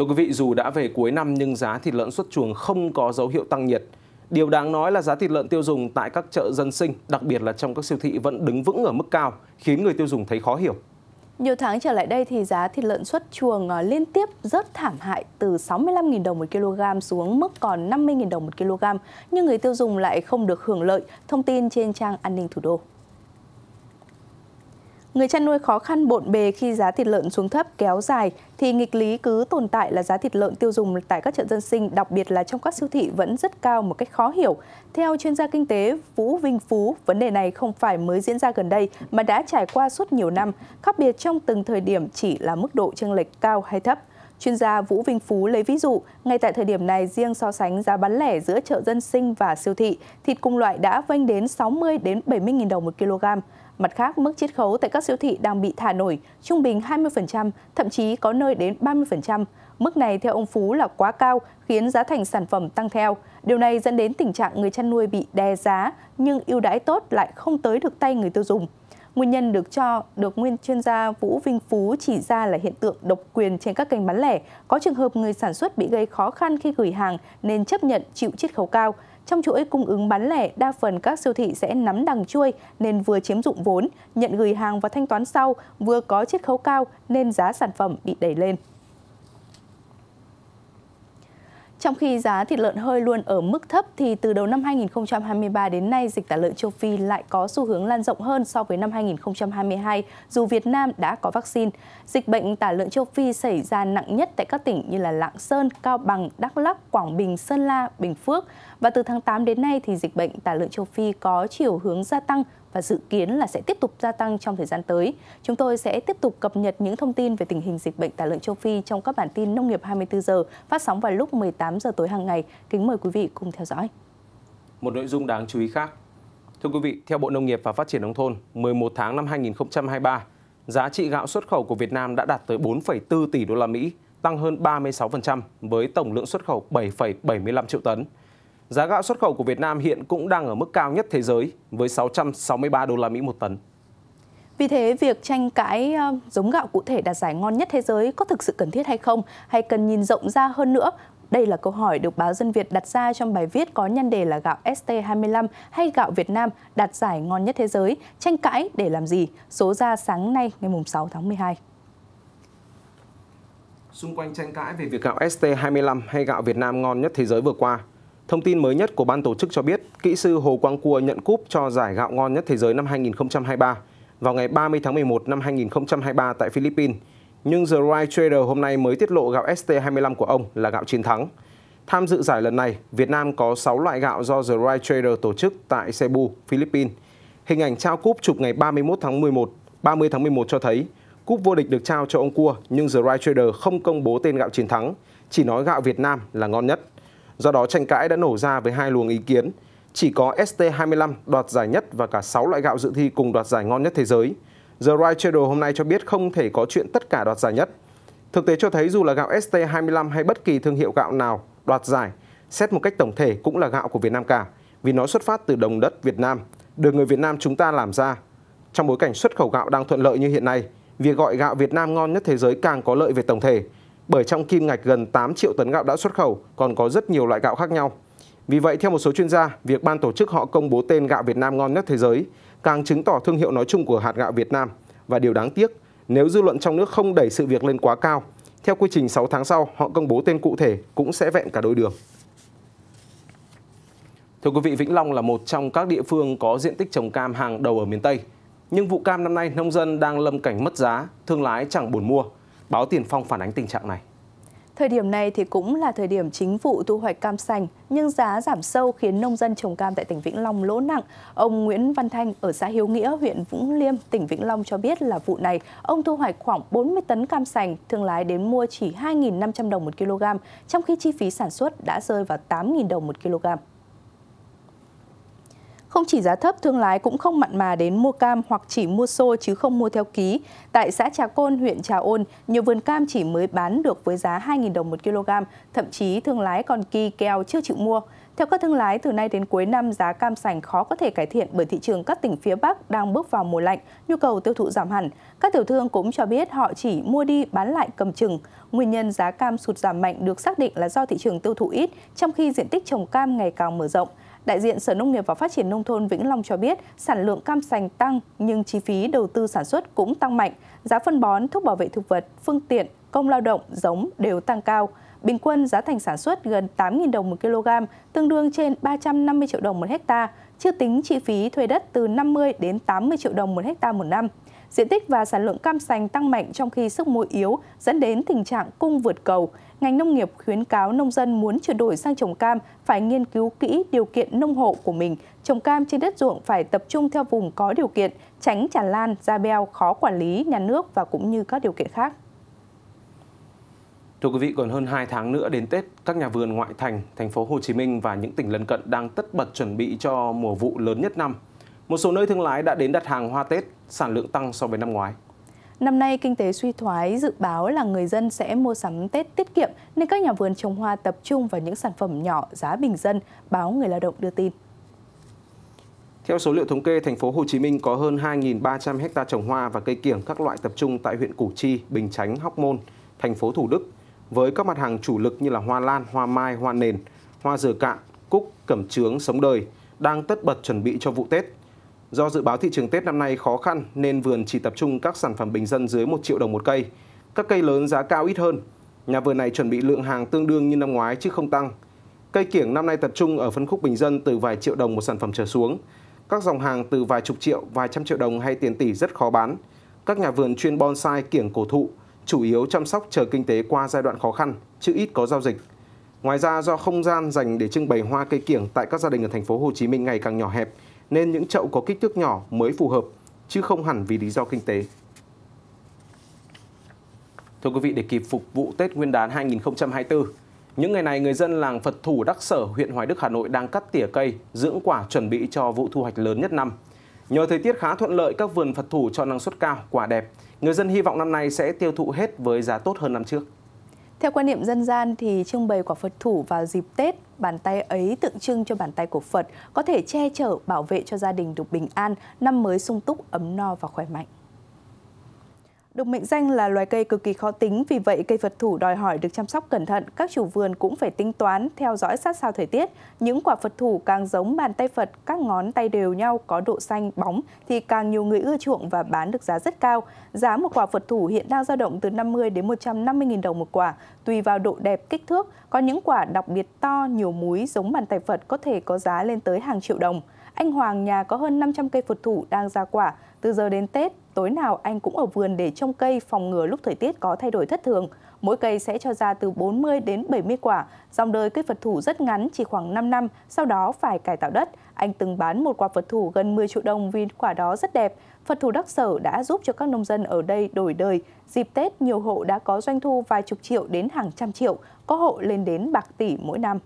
Thưa quý vị, dù đã về cuối năm nhưng giá thịt lợn xuất chuồng không có dấu hiệu tăng nhiệt. Điều đáng nói là giá thịt lợn tiêu dùng tại các chợ dân sinh, đặc biệt là trong các siêu thị vẫn đứng vững ở mức cao, khiến người tiêu dùng thấy khó hiểu. Nhiều tháng trở lại đây thì giá thịt lợn xuất chuồng ờ, liên tiếp rớt thảm hại từ 65.000 đồng một kg xuống mức còn 50.000 đồng một kg, nhưng người tiêu dùng lại không được hưởng lợi, thông tin trên trang An ninh Thủ đô. Người chăn nuôi khó khăn bộn bề khi giá thịt lợn xuống thấp kéo dài thì nghịch lý cứ tồn tại là giá thịt lợn tiêu dùng tại các chợ dân sinh, đặc biệt là trong các siêu thị vẫn rất cao một cách khó hiểu. Theo chuyên gia kinh tế Vũ Vinh Phú, vấn đề này không phải mới diễn ra gần đây mà đã trải qua suốt nhiều năm, khác biệt trong từng thời điểm chỉ là mức độ chênh lệch cao hay thấp. Chuyên gia Vũ Vinh Phú lấy ví dụ, ngay tại thời điểm này riêng so sánh giá bán lẻ giữa chợ dân sinh và siêu thị, thịt cùng loại đã vênh đến 60 đến 70.000 đồng một kg. Mặt khác, mức chiết khấu tại các siêu thị đang bị thả nổi, trung bình 20%, thậm chí có nơi đến 30%. Mức này theo ông Phú là quá cao, khiến giá thành sản phẩm tăng theo. Điều này dẫn đến tình trạng người chăn nuôi bị đè giá, nhưng ưu đãi tốt lại không tới được tay người tiêu dùng. Nguyên nhân được cho được nguyên chuyên gia Vũ Vinh Phú chỉ ra là hiện tượng độc quyền trên các kênh bán lẻ. Có trường hợp người sản xuất bị gây khó khăn khi gửi hàng nên chấp nhận chịu chiết khấu cao. Trong chuỗi cung ứng bán lẻ, đa phần các siêu thị sẽ nắm đằng chui nên vừa chiếm dụng vốn, nhận gửi hàng và thanh toán sau, vừa có chiết khấu cao nên giá sản phẩm bị đẩy lên. Trong khi giá thịt lợn hơi luôn ở mức thấp thì từ đầu năm 2023 đến nay dịch tả lợn châu Phi lại có xu hướng lan rộng hơn so với năm 2022 dù Việt Nam đã có vaccine. Dịch bệnh tả lợn châu Phi xảy ra nặng nhất tại các tỉnh như là Lạng Sơn, Cao Bằng, Đắk Lắk, Quảng Bình, Sơn La, Bình Phước và từ tháng 8 đến nay thì dịch bệnh tả lợn châu Phi có chiều hướng gia tăng và dự kiến là sẽ tiếp tục gia tăng trong thời gian tới. Chúng tôi sẽ tiếp tục cập nhật những thông tin về tình hình dịch bệnh tả lợn châu Phi trong các bản tin Nông nghiệp 24 giờ phát sóng vào lúc 18 giờ tối hàng ngày. Kính mời quý vị cùng theo dõi. Một nội dung đáng chú ý khác. Thưa quý vị, theo Bộ Nông nghiệp và Phát triển Nông thôn, 11 tháng năm 2023, giá trị gạo xuất khẩu của Việt Nam đã đạt tới 4,4 tỷ đô la Mỹ, tăng hơn 36% với tổng lượng xuất khẩu 7,75 triệu tấn. Giá gạo xuất khẩu của Việt Nam hiện cũng đang ở mức cao nhất thế giới với 663 đô la Mỹ một tấn. Vì thế, việc tranh cãi ờ, giống gạo cụ thể đạt giải ngon nhất thế giới có thực sự cần thiết hay không, hay cần nhìn rộng ra hơn nữa đây là câu hỏi được báo Dân Việt đặt ra trong bài viết có nhân đề là gạo ST25 hay gạo Việt Nam đạt giải ngon nhất thế giới, tranh cãi để làm gì? Số ra sáng nay ngày 6 tháng 12. Xung quanh tranh cãi về việc gạo ST25 hay gạo Việt Nam ngon nhất thế giới vừa qua, Thông tin mới nhất của ban tổ chức cho biết, kỹ sư Hồ Quang Cua nhận cúp cho giải gạo ngon nhất thế giới năm 2023 vào ngày 30 tháng 11 năm 2023 tại Philippines. Nhưng The Right Trader hôm nay mới tiết lộ gạo ST25 của ông là gạo chiến thắng. Tham dự giải lần này, Việt Nam có 6 loại gạo do The Right Trader tổ chức tại Cebu, Philippines. Hình ảnh trao cúp chụp ngày 31 tháng 11, 30 tháng 11 cho thấy cúp vô địch được trao cho ông Cua nhưng The Right Trader không công bố tên gạo chiến thắng, chỉ nói gạo Việt Nam là ngon nhất. Do đó tranh cãi đã nổ ra với hai luồng ý kiến. Chỉ có ST25 đoạt giải nhất và cả 6 loại gạo dự thi cùng đoạt giải ngon nhất thế giới. The Right Channel hôm nay cho biết không thể có chuyện tất cả đoạt giải nhất. Thực tế cho thấy dù là gạo ST25 hay bất kỳ thương hiệu gạo nào đoạt giải, xét một cách tổng thể cũng là gạo của Việt Nam cả, vì nó xuất phát từ đồng đất Việt Nam, được người Việt Nam chúng ta làm ra. Trong bối cảnh xuất khẩu gạo đang thuận lợi như hiện nay, việc gọi gạo Việt Nam ngon nhất thế giới càng có lợi về tổng thể, bởi trong kim ngạch gần 8 triệu tấn gạo đã xuất khẩu còn có rất nhiều loại gạo khác nhau. Vì vậy, theo một số chuyên gia, việc ban tổ chức họ công bố tên gạo Việt Nam ngon nhất thế giới càng chứng tỏ thương hiệu nói chung của hạt gạo Việt Nam. Và điều đáng tiếc, nếu dư luận trong nước không đẩy sự việc lên quá cao, theo quy trình 6 tháng sau, họ công bố tên cụ thể cũng sẽ vẹn cả đôi đường. Thưa quý vị, Vĩnh Long là một trong các địa phương có diện tích trồng cam hàng đầu ở miền Tây. Nhưng vụ cam năm nay, nông dân đang lâm cảnh mất giá, thương lái chẳng buồn mua – Báo Tiền Phong phản ánh tình trạng này. Thời điểm này thì cũng là thời điểm chính vụ thu hoạch cam sành, nhưng giá giảm sâu khiến nông dân trồng cam tại tỉnh Vĩnh Long lỗ nặng. Ông Nguyễn Văn Thanh ở xã Hiếu Nghĩa, huyện Vũng Liêm, tỉnh Vĩnh Long cho biết là vụ này, ông thu hoạch khoảng 40 tấn cam sành, thương lái đến mua chỉ 2.500 đồng một kg, trong khi chi phí sản xuất đã rơi vào 8.000 đồng một kg. Không chỉ giá thấp, thương lái cũng không mặn mà đến mua cam hoặc chỉ mua xô chứ không mua theo ký. Tại xã Trà Côn, huyện Trà Ôn, nhiều vườn cam chỉ mới bán được với giá 2.000 đồng một kg, thậm chí thương lái còn kỳ keo, chưa chịu mua. Theo các thương lái, từ nay đến cuối năm giá cam sành khó có thể cải thiện bởi thị trường các tỉnh phía Bắc đang bước vào mùa lạnh, nhu cầu tiêu thụ giảm hẳn. Các tiểu thương cũng cho biết họ chỉ mua đi bán lại cầm chừng. Nguyên nhân giá cam sụt giảm mạnh được xác định là do thị trường tiêu thụ ít, trong khi diện tích trồng cam ngày càng mở rộng đại diện Sở Nông nghiệp và Phát triển Nông thôn Vĩnh Long cho biết sản lượng cam sành tăng nhưng chi phí đầu tư sản xuất cũng tăng mạnh. Giá phân bón, thuốc bảo vệ thực vật, phương tiện, công lao động, giống đều tăng cao. Bình quân giá thành sản xuất gần 8.000 đồng một kg, tương đương trên 350 triệu đồng một hecta, chưa tính chi phí thuê đất từ 50 đến 80 triệu đồng một hecta một năm. Diện tích và sản lượng cam sành tăng mạnh trong khi sức mua yếu dẫn đến tình trạng cung vượt cầu. Ngành nông nghiệp khuyến cáo nông dân muốn chuyển đổi sang trồng cam phải nghiên cứu kỹ điều kiện nông hộ của mình. Trồng cam trên đất ruộng phải tập trung theo vùng có điều kiện, tránh tràn lan, ra beo, khó quản lý, nhà nước và cũng như các điều kiện khác. Thưa quý vị, còn hơn 2 tháng nữa đến Tết, các nhà vườn ngoại thành, thành phố Hồ Chí Minh và những tỉnh lân cận đang tất bật chuẩn bị cho mùa vụ lớn nhất năm một số nơi thương lái đã đến đặt hàng hoa Tết, sản lượng tăng so với năm ngoái. Năm nay kinh tế suy thoái dự báo là người dân sẽ mua sắm Tết tiết kiệm nên các nhà vườn trồng hoa tập trung vào những sản phẩm nhỏ giá bình dân, báo Người lao động đưa tin. Theo số liệu thống kê, thành phố Hồ Chí Minh có hơn 2.300 hecta trồng hoa và cây kiểng các loại tập trung tại huyện Củ Chi, Bình Chánh, Hóc Môn, thành phố Thủ Đức với các mặt hàng chủ lực như là hoa lan, hoa mai, hoa nền, hoa dừa cạn, cúc, cẩm chướng, sống đời đang tất bật chuẩn bị cho vụ Tết. Do dự báo thị trường Tết năm nay khó khăn nên vườn chỉ tập trung các sản phẩm bình dân dưới 1 triệu đồng một cây. Các cây lớn giá cao ít hơn. Nhà vườn này chuẩn bị lượng hàng tương đương như năm ngoái chứ không tăng. Cây kiểng năm nay tập trung ở phân khúc bình dân từ vài triệu đồng một sản phẩm trở xuống. Các dòng hàng từ vài chục triệu, vài trăm triệu đồng hay tiền tỷ rất khó bán. Các nhà vườn chuyên bonsai kiểng cổ thụ chủ yếu chăm sóc chờ kinh tế qua giai đoạn khó khăn, chứ ít có giao dịch. Ngoài ra do không gian dành để trưng bày hoa cây kiểng tại các gia đình ở thành phố Hồ Chí Minh ngày càng nhỏ hẹp, nên những chậu có kích thước nhỏ mới phù hợp, chứ không hẳn vì lý do kinh tế. Thưa quý vị, để kịp phục vụ Tết Nguyên đán 2024, những ngày này người dân làng Phật Thủ Đắc Sở, huyện Hoài Đức, Hà Nội đang cắt tỉa cây, dưỡng quả chuẩn bị cho vụ thu hoạch lớn nhất năm. Nhờ thời tiết khá thuận lợi, các vườn Phật Thủ cho năng suất cao, quả đẹp, người dân hy vọng năm nay sẽ tiêu thụ hết với giá tốt hơn năm trước. Theo quan niệm dân gian thì trưng bày quả Phật thủ vào dịp Tết, bàn tay ấy tượng trưng cho bàn tay của Phật, có thể che chở, bảo vệ cho gia đình được bình an, năm mới sung túc, ấm no và khỏe mạnh. Được mệnh danh là loài cây cực kỳ khó tính, vì vậy cây phật thủ đòi hỏi được chăm sóc cẩn thận, các chủ vườn cũng phải tính toán, theo dõi sát sao thời tiết. Những quả Phật thủ càng giống bàn tay Phật, các ngón tay đều nhau, có độ xanh, bóng thì càng nhiều người ưa chuộng và bán được giá rất cao. Giá một quả Phật thủ hiện đang dao động từ 50 đến 150 000 đồng một quả, tùy vào độ đẹp, kích thước. Có những quả đặc biệt to, nhiều múi giống bàn tay Phật có thể có giá lên tới hàng triệu đồng. Anh Hoàng nhà có hơn 500 cây Phật thủ đang ra quả. Từ giờ đến Tết, tối nào anh cũng ở vườn để trông cây phòng ngừa lúc thời tiết có thay đổi thất thường. Mỗi cây sẽ cho ra từ 40 đến 70 quả. Dòng đời cây Phật thủ rất ngắn, chỉ khoảng 5 năm, sau đó phải cải tạo đất. Anh từng bán một quả Phật thủ gần 10 triệu đồng vì quả đó rất đẹp. Phật thủ đắc sở đã giúp cho các nông dân ở đây đổi đời. Dịp Tết, nhiều hộ đã có doanh thu vài chục triệu đến hàng trăm triệu, có hộ lên đến bạc tỷ mỗi năm.